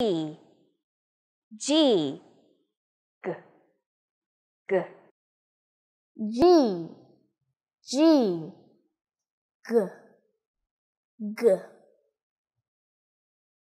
G, G, G, G, G, G, G, G.